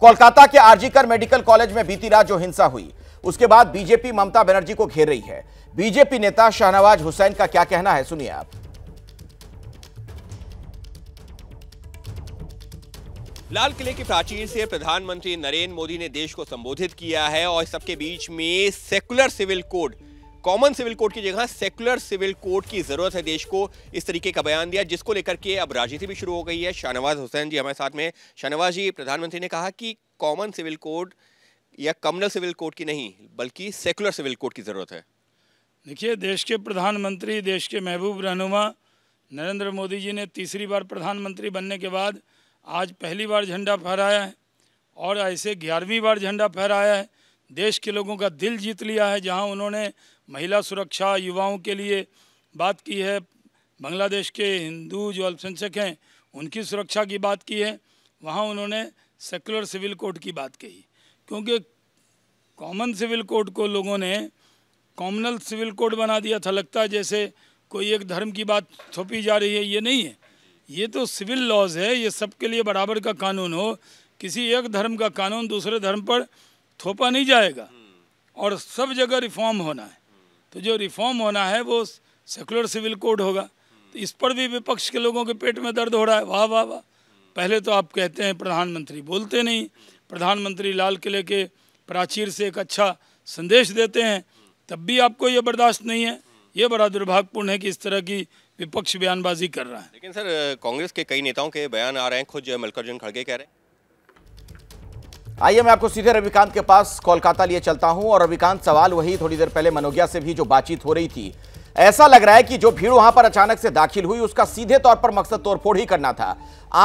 कोलकाता के RG Kar medical college में बीती रात जो हिंसा हुई उसके बाद बीजेपी ममता बनर्जी को घेर रही है बीजेपी नेता शाहनवाज हुसैन का क्या कहना है सुनिए आप लाल किले की प्राचीर से प्रधानमंत्री नरेंद्र मोदी ने देश को संबोधित किया है और सबके बीच में secular civil code common civil code की जगह सेकुलर सिविल कोड की जरूरत है देश को इस तरीके का बयान दिया जिसको लेकर के अब राजनीति भी शुरू हो गई है शाहनवाज हुसैन जी हमारे साथ में शाहनवाज जी प्रधानमंत्री ने कहा कि कॉमन सिविल कोड या कमनल सिविल कोड की नहीं बल्कि सेकुलर सिविल कोड की ज़रूरत है देखिए देश के प्रधानमंत्री देश के महबूब रहनुमा नरेंद्र मोदी जी ने तीसरी बार प्रधानमंत्री बनने के बाद आज पहली बार झंडा फहराया है और ऐसे ग्यारहवीं बार झंडा फहराया है देश के लोगों का दिल जीत लिया है जहां उन्होंने महिला सुरक्षा युवाओं के लिए बात की है बांग्लादेश के हिंदू जो अल्पसंख्यक हैं उनकी सुरक्षा की बात की है वहाँ उन्होंने सेकुलर सिविल कोड की बात कही क्योंकि कॉमन सिविल कोड को लोगों ने कॉमनल सिविल कोड बना दिया था लगता है जैसे कोई एक धर्म की बात थोपी जा रही है ये नहीं है ये तो सिविल लॉज है ये सबके लिए बराबर का कानून हो किसी एक धर्म का कानून दूसरे धर्म पर थोपा नहीं जाएगा और सब जगह रिफॉर्म होना है तो जो रिफॉर्म होना है वो सेकुलर सिविल कोड होगा तो इस पर भी विपक्ष के लोगों के पेट में दर्द हो रहा है वाह वाह वाह पहले तो आप कहते हैं प्रधानमंत्री बोलते नहीं प्रधानमंत्री लाल किले के प्राचीर से एक अच्छा संदेश देते हैं तब भी आपको ये बर्दाश्त नहीं है ये बड़ा दुर्भाग्यपूर्ण है कि इस तरह की विपक्ष बयानबाजी कर रहा है लेकिन सर कांग्रेस के कई नेताओं के बयान आ रहे हैं खुद मल्लिकार्जुन खड़गे कह रहे हैं आइए मैं आपको सीधे रविकांत के पास कोलकाता लिए चलता हूं और रविकांत सवाल वही थोड़ी देर पहले मनोगिया से भी जो बातचीत हो रही थी ऐसा लग रहा है कि जो भीड़ वहां पर अचानक से दाखिल हुई उसका सीधे तौर पर मकसद तोड़फोड़ ही करना था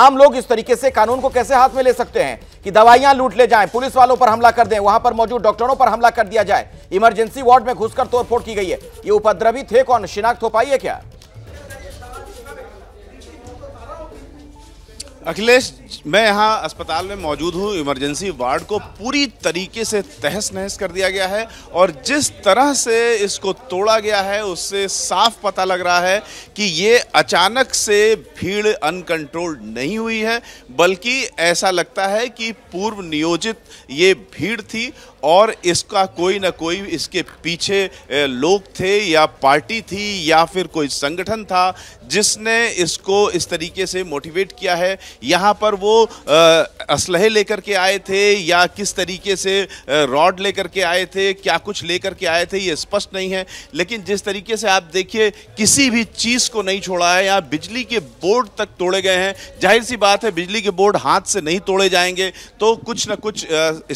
आम लोग इस तरीके से कानून को कैसे हाथ में ले सकते हैं कि दवाइयां लूट ले जाएं पुलिस वालों पर हमला कर दें वहां पर मौजूद डॉक्टरों पर हमला कर दिया जाए इमरजेंसी वार्ड में घुसकर तोड़फोड़ की गई है ये उपद्रवी थे कौन शिनाख्त हो पाई है क्या अखिलेश मैं यहाँ अस्पताल में मौजूद हूँ इमरजेंसी वार्ड को पूरी तरीके से तहस नहस कर दिया गया है और जिस तरह से इसको तोड़ा गया है उससे साफ पता लग रहा है कि ये अचानक से भीड़ अनकंट्रोल्ड नहीं हुई है बल्कि ऐसा लगता है कि पूर्व नियोजित ये भीड़ थी और इसका कोई ना कोई इसके पीछे लोग थे या पार्टी थी या फिर कोई संगठन था जिसने इसको इस तरीके से मोटिवेट किया है यहाँ पर वो असलहे लेकर के आए थे या किस तरीके से रॉड लेकर के आए थे क्या कुछ लेकर के आए थे ये स्पष्ट नहीं है लेकिन जिस तरीके से आप देखिए किसी भी चीज़ को नहीं छोड़ा है यहाँ बिजली के बोर्ड तक तोड़े गए हैं जाहिर सी बात है बिजली के बोर्ड हाथ से नहीं तोड़े जाएंगे तो कुछ ना कुछ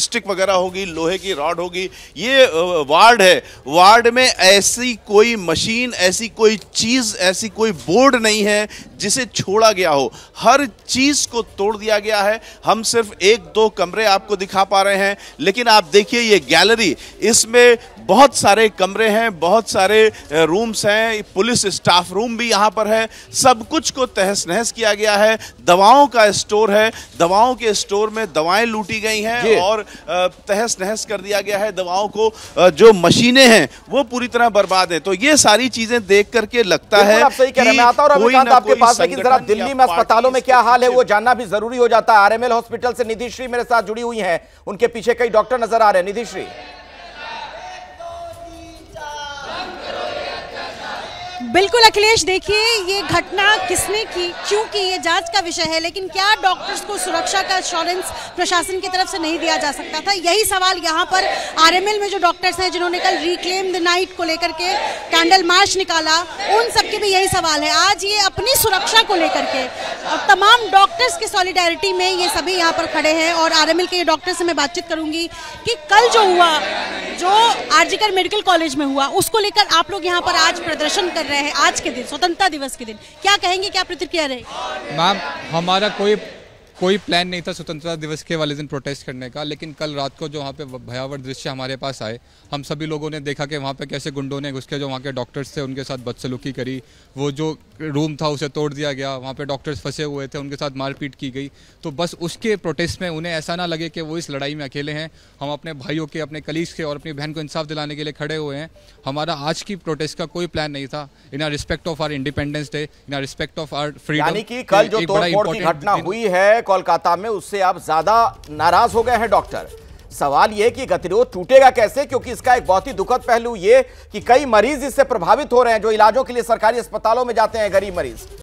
स्टिक वगैरह होगी लोहे की रॉड होगी ये वार्ड है वार्ड में ऐसी कोई मशीन ऐसी कोई चीज़ ऐसी कोई बोर्ड नहीं है जिसे छोड़ा गया हो हर चीज़ को तोड़ दिया गया है हम सिर्फ एक दो कमरे आपको दिखा पा रहे हैं लेकिन आप देखिए ये गैलरी इसमें बहुत सारे कमरे हैं बहुत सारे रूम्स हैं पुलिस स्टाफ रूम भी यहाँ पर है सब कुछ को तहस नहस किया गया है दवाओं का स्टोर है दवाओं के स्टोर में दवाएं लूटी गई हैं और तहस नहस कर दिया गया है दवाओं को जो मशीनें हैं वो पूरी तरह बर्बाद है तो ये सारी चीज़ें देख करके लगता है पास लेकिन जरा दिल्ली में अस्पतालों में क्या हाल है वो जानना भी जरूरी हो जाता है आरएमएल हॉस्पिटल से निधिश्री मेरे साथ जुड़ी हुई हैं उनके पीछे कई डॉक्टर नजर आ रहे हैं निधिश्री बिल्कुल अखिलेश देखिए ये घटना किसने की क्योंकि ये जांच का विषय है लेकिन क्या डॉक्टर्स को सुरक्षा का इंश्योरेंस प्रशासन की तरफ से नहीं दिया जा सकता था यही सवाल यहाँ पर आरएमएल में जो डॉक्टर्स हैं जिन्होंने कल रिक्लेम द नाइट को लेकर के कैंडल मार्च निकाला उन सबके भी यही सवाल है आज ये अपनी सुरक्षा को लेकर के तमाम डॉक्टर्स की सॉलिडेरिटी में ये सभी यहाँ पर खड़े हैं और आर के डॉक्टर से मैं बातचीत करूँगी कि कल जो हुआ जो आरजीकर मेडिकल कॉलेज में हुआ उसको लेकर आप लोग यहाँ पर आज प्रदर्शन कर रहे हैं आज के दिन स्वतंत्रता दिवस के दिन क्या कहेंगे क्या प्रतिक्रिया रहेगी मैम हमारा कोई कोई प्लान नहीं था स्वतंत्रता दिवस के वाले दिन प्रोटेस्ट करने का लेकिन कल रात को जो वहाँ पे भयावह दृश्य हमारे पास आए हम सभी लोगों ने देखा कि वहाँ पे कैसे गुंडों ने घुसके जो वहाँ के डॉक्टर्स थे उनके साथ बदसलूकी करी वो जो रूम था उसे तोड़ दिया गया वहाँ पे डॉक्टर्स फंसे हुए थे उनके साथ मारपीट की गई तो बस उसके प्रोटेस्ट में उन्हें ऐसा ना लगे कि वो इस लड़ाई में अकेले हैं हम अपने भाइयों के अपने कलीग्स के और अपनी बहन को इंसाफ दिलाने के लिए खड़े हुए हैं हमारा आज की प्रोटेस्ट का कोई प्लान नहीं था in our respect of our independence day in our respect of our freedom कल जो घटना हुई है कोलकाता में उससे आप ज्यादा नाराज हो गए हैं डॉक्टर सवाल यह कि गतिरोध टूटेगा कैसे क्योंकि इसका एक बहुत ही दुखद पहलू यह कि कई मरीज इससे प्रभावित हो रहे हैं जो इलाजों के लिए सरकारी अस्पतालों में जाते हैं गरीब मरीज